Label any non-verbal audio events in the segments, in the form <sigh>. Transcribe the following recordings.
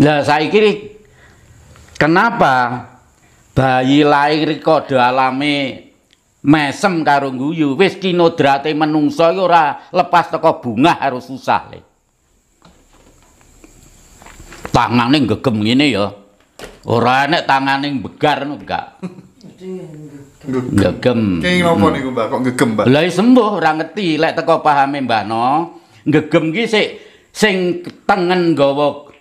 Lah saiki kenapa bayi lahir kok dalame mesem karo guyu wis kinodrate menungso iki ora lepas teko bunga harus susah le. Tangane gegem ngene ya. Ora enak tangane begar ngono enggak. Ngegem. Kenging opo niku Mbak kok ngegem, Mbak? Lah sembuh ora ngeti, lek teko pahame Mbak no. Gegem ki sik sing tengen gawa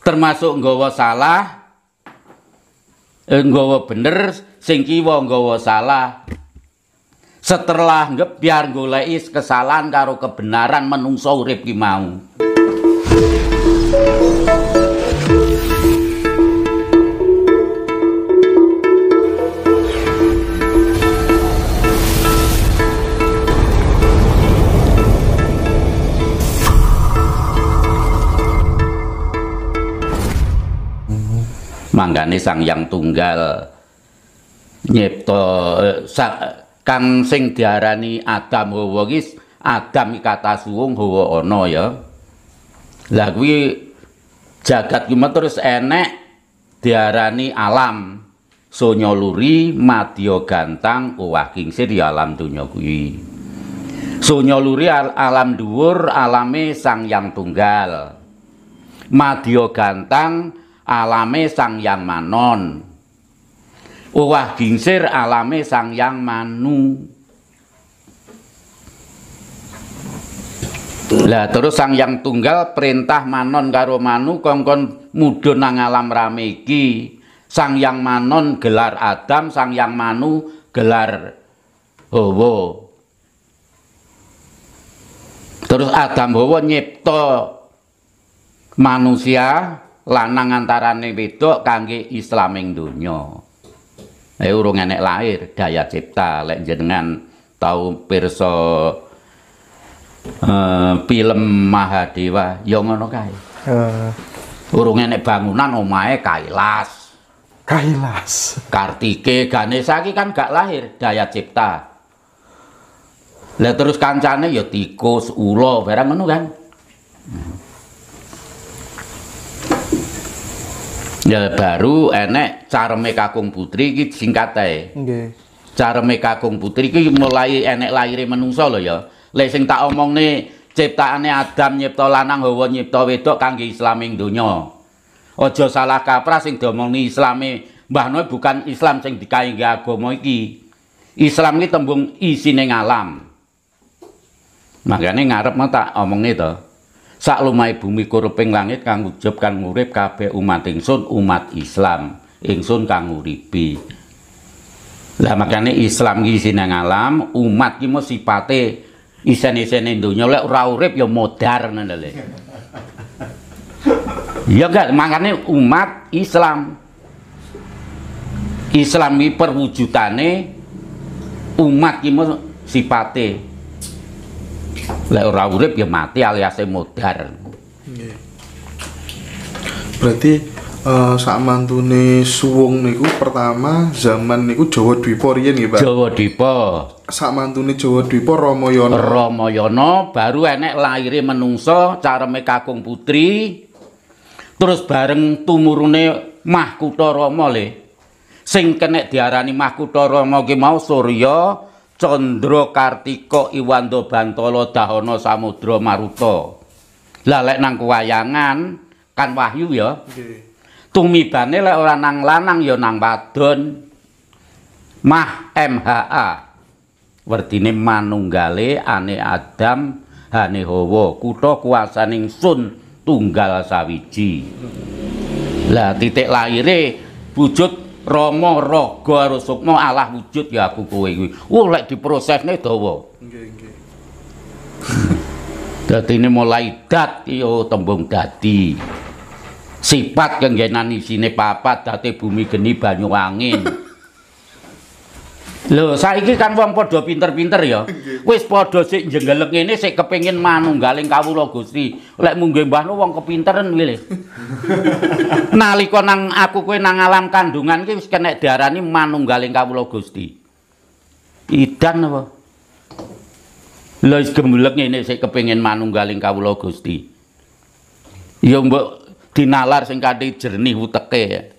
termasuk nggawa salah eh, nggawa bener sing kiwa nggawa salah setelah nggep biar golek kesalahan karo kebenaran menungso urip ki mau Manggane Sang Yang Tunggal nyipto eh, eh, kang sing diarani Adam Hawa iki Adam kata suwung Hawa ana ya. Lah kuwi jagat kuwi terus enek diarani alam sonya luri madya gantang owah kingsir di ya alam dunya kuwi. Sonya luri al alam dhuwur alame Sang Yang Tunggal. Madya gantang alame sang yang manon wah gingsir alame sang yang manu Lah terus sang yang tunggal perintah manon karo manu kongkon mudun nang alam rameki Sang yang manon gelar Adam, sang yang manu gelar Hawa. Terus Adam Hawa nyipta manusia lanang antarane wedok kangge islaming donya. Eh urung enek lahir daya cipta lek jenengan tau pirsa uh, eh, film Mahadewa ya ngono kae. Uh. Urung enek bangunan omahe kailas. Kailas. Kartike Ganesha ki kan gak lahir daya cipta. Lah terus kancane ya tikus, ula, barang ngono kan. Hmm. Ya baru enek cara Kakung Putri iki singkat ae. Nggih. Kakung Putri iki mulai enek lahir menungso lho ya. Lek sing tak omongne ciptaane Adam nyipta lanang Hawa nyipta wedok kangge islaming donya. Aja salah kaprah sing diomongni islame Mbah Noe bukan Islam sing dikai agama iki. Islam iki tembung isine ngalam. Makanya ngarep tak omongnya to saklumahe bumi kuruping langit kang wujud kang urip kabeh umat ingsun umat Islam ingsun kang uripi lah makanya Islam ki isine alam umat ki mesti sipate isen-isene donya lek ora urip ya modar ngono lho Ya enggak, makanya umat Islam. Islam perwujudane umat ki sipate Lek ora urip ya mati alias modar. Berarti uh, suwung niku pertama zaman niku Jawa Dwipa riyen nggih, Pak. Jawa Dwipa. Sak Jawa Dwipa Ramayana. Ramayana baru enek lahirnya menungso careme kakung putri. Terus bareng tumurune Mahkuta Rama le. Sing kenek diarani Mahkuta Rama ki mau Surya, Condro Kartiko Iwando Bantolo Dahono Samudro Maruto lalek nang kewayangan kan wahyu ya tumibane lek ora nang lanang ya nang wadon mah MHA wertine manunggale ane Adam hane Hawa kutha kuasaning Sun tunggal sawiji lah titik lahire wujud Romo Rogo karo Allah wujud ya aku kowe kuwi. Wah lek diprosesne nih Nggih nggih. <laughs> Dadi ini mulai dat yo iya, tembung dadi. Sifat kenggenan sini papat dati bumi geni banyu angin. <laughs> Lho, saiki kan wong padha pinter-pinter ya. Wis padha sik jenggelek ngene sik kepengin manunggaling kawula Gusti. Lek munggih mbahmu wong kepinteren milih. <laughs> Nalika nang aku kowe nang alam kandungan ki wis kenek diarani manunggaling kawula Gusti. Idan apa? Lho wis gemblek ngene sik kepengin manunggaling kawula Gusti. Ya mbok dinalar sing kanthi jernih uteke.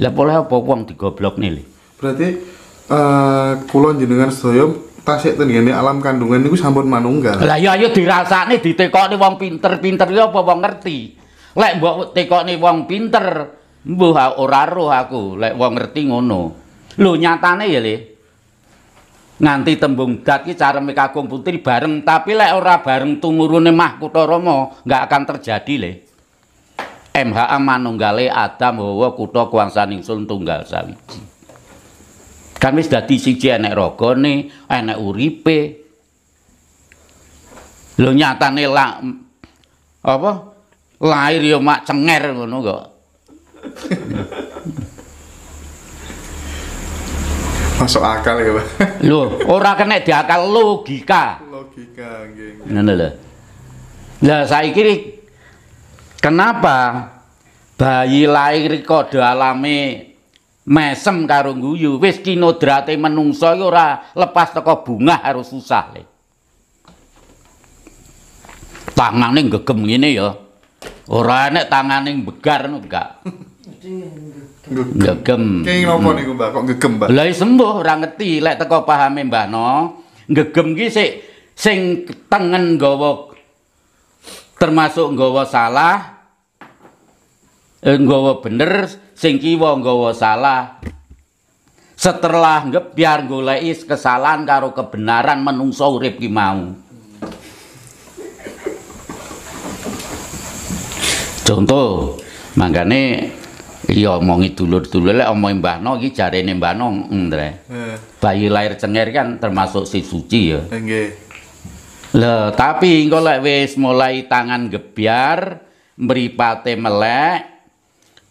Lah boleh apa wong digoblok nih, Berarti Eh, kulon jenengan sedaya tasik tenggene alam kandungan niku sampun manunggal. Lah ya ayo iya, dirasakne ditekokne wong pinter-pinter ya apa wong ngerti. Lek mbok tekokne wong pinter, mbuh ora roh aku lek wong ngerti ngono. Lho nyatane ya Le. Nganti tembung dat ki careme kakung putri bareng, tapi lek ora bareng tumurune Mahkota Rama nggak akan terjadi Le. MHA manunggale Adam bahwa kutha kuwasaning sun tunggal sawiji. Kan wis dadi siji enek rogone, enek uripe. Lho nyatane lak apa? Lahir ya mak cenger ngono kok. <laughs> Masuk akal ya, Pak. Lho, ora kena diakal logika. Logika nggih. Ngono lho. Lah saiki kenapa bayi lahir kok alami mesem karo guyu wis kinodrate menungsa iki ora lepas teko bungah karo susah le tangane ngegem ngene ya ora enak tangane begar no enggak Ngegem. kenging napa niku Mbak kok ngegem, Mbak lha sembuh ora ngerti lek teko pahame Mbak no gegem ki sik sing tengen nggawa termasuk nggawa salah eh, nggawa bener sing kiwa nggawa salah setelah ngebiar goleki kesalahan karo kebenaran menungso urip ki mau contoh makanya iya omongi dulur-dulur lek omongi Mbah No iki jarene Mbah No mm, ndre bayi lahir cengir kan termasuk si suci ya nggih lho tapi engko lek wis mulai tangan gebyar mripate melek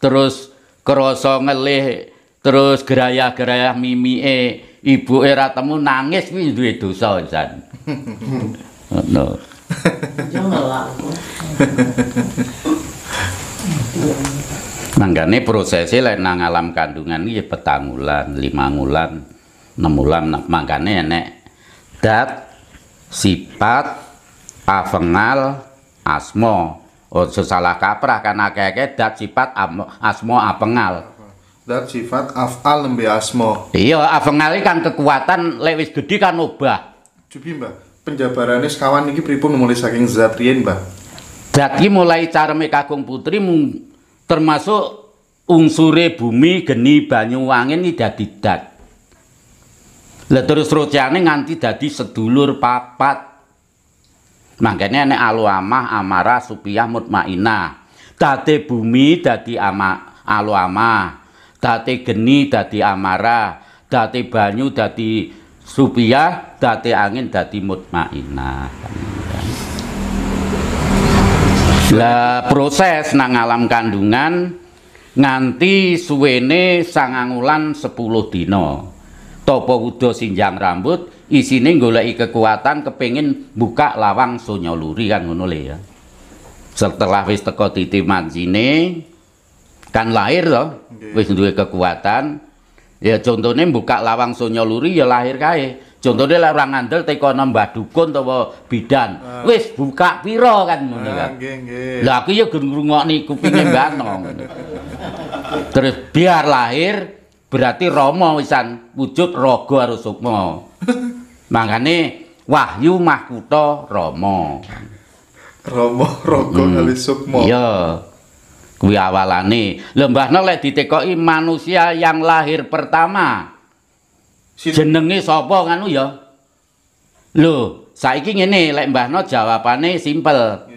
terus krasa ngelih terus gerayah-gerayah mimike ibu era temu nangis kuwi duwe dosa jan ngono Manggane ya, prosese lek nang alam kandungan iki ya petang wulan, limang wulan, enam wulan nah, mangkane enek dat, sifat, avengal asmo Oh sesalah kaprah karena kayak akeh dat sifat asmo apengal. Dat sifat afal lebih asmo. Iya, apengal kan kekuatan lewis gede kan obah. Jubi Mbah, penjabarannya sekawan ini pripun mulai saking zat riyen Mbah. Dat mulai cara Kakung Putri termasuk unsure bumi, geni, banyu, angin ini dadi dat. lalu terus rojane nganti dadi sedulur papat. Makanya ini alu amah amara supiyah mutmainah. Dati bumi dadi ama alu amah. Dadi geni dadi amara, Dati banyu dadi supiah Dati angin dadi mutmainah. Lah proses nang alam kandungan nganti suwene sangangulan sepuluh 10 topo Tapa sinjang rambut isine golek kekuatan kepingin buka lawang sonya luri kan ngono le ya setelah wis teko titi manjine kan lahir loh. wis duwe kekuatan ya contohnya buka lawang sonya luri ya lahir kae contohnya lah orang ngandel tekono mbah dukun atau bidan uh. wis buka piro kan ngono uh, kan lah aku ya ngrungokni kupinge mbah nong terus biar lahir berarti romo wisan wujud rogo harus sukmo Makanya wahyu mahkuto Rama, rama, rogo hmm. alisukmo. Iya. Kuih awalane. Lembahnya lek ditekoi manusia yang lahir pertama. Sin Jenengi sopo nganu ya. Loh, saiki ngene lek mbahno jawabane simpel.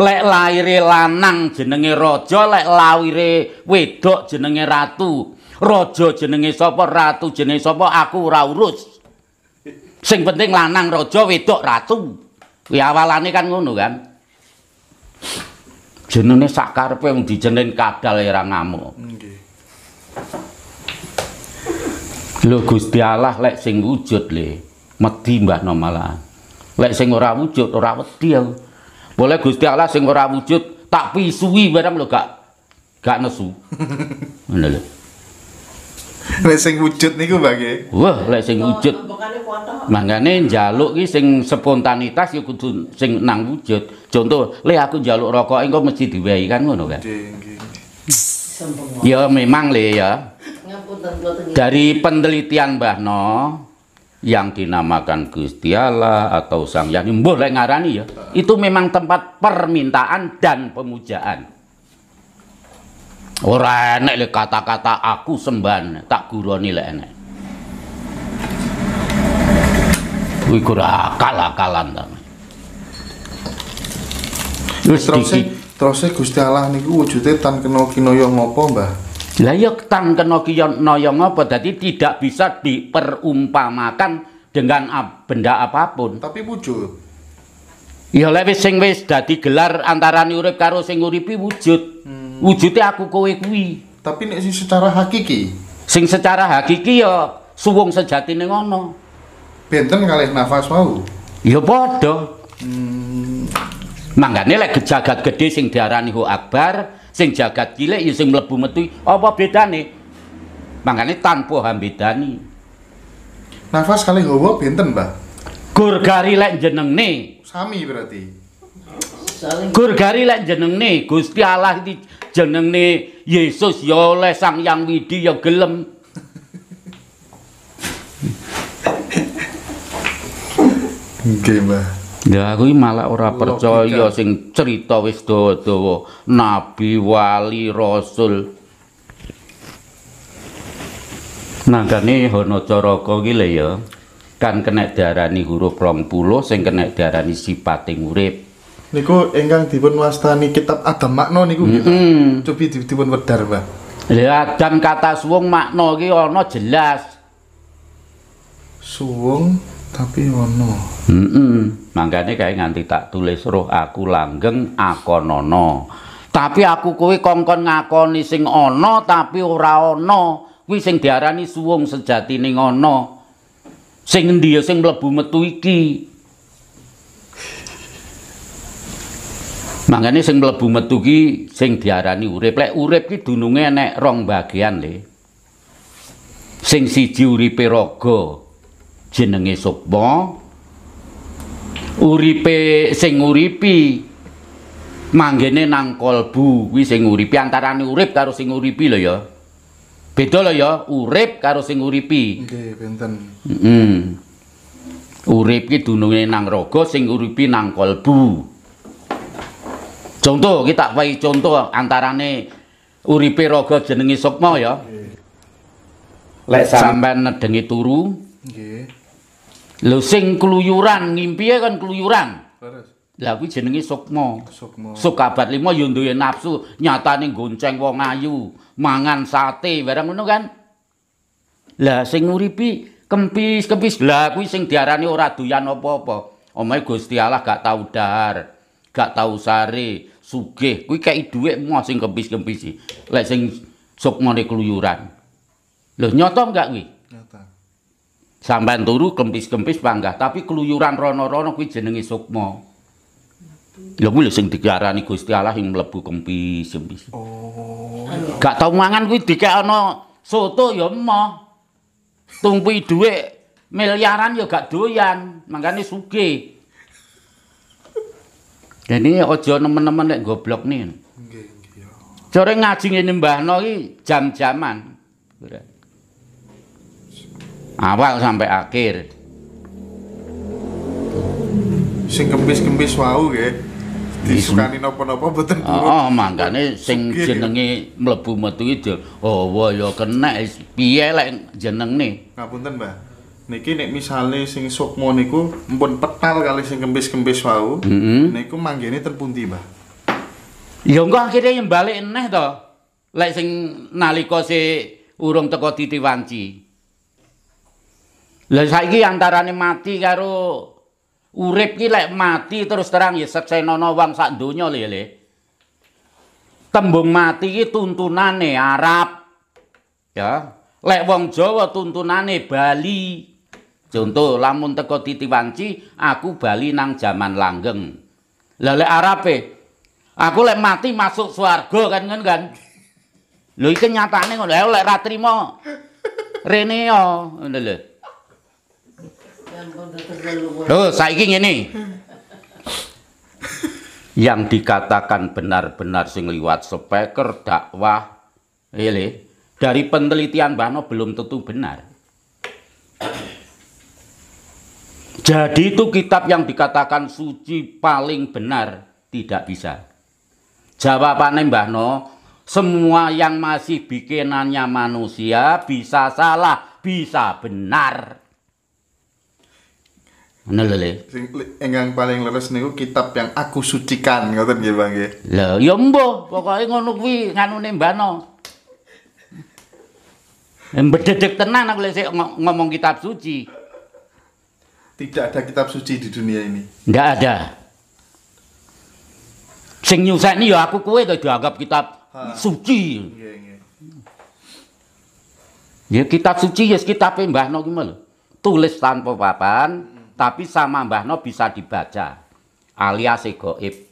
Lek lahire lanang jenenge raja, lek lahire wedok jenenge ratu. Raja jenenge sapa, ratu jenenge sapa, aku ora urus. sing penting lanang raja wedok ratu kuwi awalane kan ngono kan jenenge sak karepe wong dijenen kadal era ngamuk nggih lho Gusti Allah lek sing wujud le medhi Mbah Nomala lek sing ora wujud ora wedi aku boleh Gusti Allah sing ora wujud tak pisui bareng lho gak gak nesu <laughs> ngono lho <laughs> lek sing wujud niku bagi wah lek sing wujud makanya jaluk ki sing spontanitas ya kudu sing nang wujud contoh le aku jaluk rokok engko mesti diwehi kan ngono kan ya memang le ya dari penelitian Mbah No yang dinamakan Gusti Allah atau Sang Yang boleh ngarani ya itu memang tempat permintaan dan pemujaan Ora enek le kata-kata aku semban, tak guroni lek enek. Kuwi ora akal-akalan ta. Wis terus terus Gusti Allah niku wujude tan kena kinaya ngopo Mbah? Lah ya tan kena kinaya ngopo, dadi tidak bisa diperumpamakan dengan benda apapun. Tapi wujud. Ya lebih sing wis dadi gelar antara urip karo sing uripi wujud. Hmm wujudnya aku kowe kuwi tapi nek sing secara hakiki sing secara hakiki ya suwung sejati ngono benten kalih nafas mau ya padha hmm. manggane lek jagat gede sing diarani ho akbar sing jagat cilik ya sing mlebu metu apa bedane manggane tanpa hambedani nafas kali hawa benten mbah gurgari lek nih. sami berarti gurgari lek nih. Gusti Allah di jenenge Yesus ya oleh Sang Yang Widi ya gelem. Nggih, Ya aku malah ora percaya sing cerita wis dawa-dawa nabi, wali, rasul. Nah, Nangkane Hanacaraka iki lho ya, kan kena diarani huruf 20 sing kena diarani sipating urip. niku ingkang dipun wastani kitab Adam makna niku nggih mm -hmm. cobi dipun wedhar wa Adam kata suwung makna iki ana jelas suwung tapi ono heeh mm kae nganti tak tulis roh aku langgeng akonono tapi aku kuwi kongkon ngakoni sing ana tapi ora ana kuwi sing diarani suwung sejatine ana sing endi sing mlebu metu iki Mangkane sing mlebu metu ki sing diarani urip. Lek urip ki dununge enek rong bagian le. Sing siji uripe raga jenenge sukma. Uripe sing uripi manggene nang kolbu kuwi sing uripi antarane urip karo sing uripi lho ya. Beda lho ya urip karo sing uripi. Nggih, benten. Heeh. Mm -mm. Urip ki dununge nang raga, sing uripi nang kolbu. Contoh kita pakai contoh antarane uripe raga jenengi sukma ya. Lek sampean nedengi turu. Nggih. Lho sing keluyuran ngimpi e kan keluyuran. Lah kuwi jenenge sukma. Sukabat 5 ya duwe nafsu, nyatane gonceng wong ayu, mangan sate bareng ngono kan. Lah sing uripi kempis-kempis. Lah kuwi sing diarani ora doyan apa-apa. Omahe Gusti Allah gak tau dahar, gak tau sare, sugih kuwi kaya dhuwit mos sing kempis-kempis e. lek sing sukmane keluyuran lho nyoto enggak kuwi nyoto sampean turu kempis-kempis panggah tapi keluyuran rono-rono kuwi jenenge sukma lho kuwi sing diarani Gusti Allah sing mlebu kempis-kempis oh gak tau mangan kuwi dikek ono soto ya emoh tumpi dhuwit miliaran ya gak doyan makane sugih Dan ini ojo teman-teman lek goblok nih. Sore ngaji ini mbah noi jam-jaman. Awal sampai akhir. Sing kempis-kempis wau ya. Disukani nopo-nopo betul. Oh, oh makanya sing Sugir, jenengi ya? mlebu metu itu. Oh, wah ya kena. Biaya lek jeneng nih. Ngapunten mbah. niki nek misalnya sing sukmo niku mbon petal kali sing kembes kembes wau mm -hmm. niku manggene ini terpunti bah. Ya enggak akhirnya yang balik neh to lek sing nali si urung teko titiwanci Lah saiki antarane mati karo urip ki lek mati terus terang ya seksenono wang sak donya lele ya, Tembung mati ki tuntunane Arab ya lek wong Jawa tuntunane Bali Contoh lamun teko titiwanci aku bali nang zaman langgeng. lele Arabe, aku lek mati masuk suargo kan kan kan. Lo iki nyatane ngono lek ratri mo, rene yo Lo lho. saiki ini. Yang dikatakan benar-benar sing liwat speaker dakwah, ini eh, dari penelitian Bano belum tentu benar. Jadi itu kitab yang dikatakan suci paling benar tidak bisa. Jawabannya Mbah No, semua yang masih bikinannya manusia bisa salah, bisa benar. Nelele. Enggak paling leres niku kitab yang aku sucikan ngoten nggih Bang nggih. Lah ya mbuh, pokoke ngono kuwi nganune Mbah No. Embedek tenan aku lek ngomong kitab suci tidak ada kitab suci di dunia ini. Tidak ada. Sing nyusek ini ya aku kue itu dianggap kitab ha. suci. Ya kitab suci ya yes, kitab Mbah No gimana? Tulis tanpa papan, hmm. tapi sama Mbah No bisa dibaca alias goib.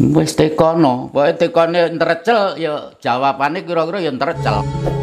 Wis tekono, pokoke tekone ntrecel ya jawabane kira-kira ya tercel.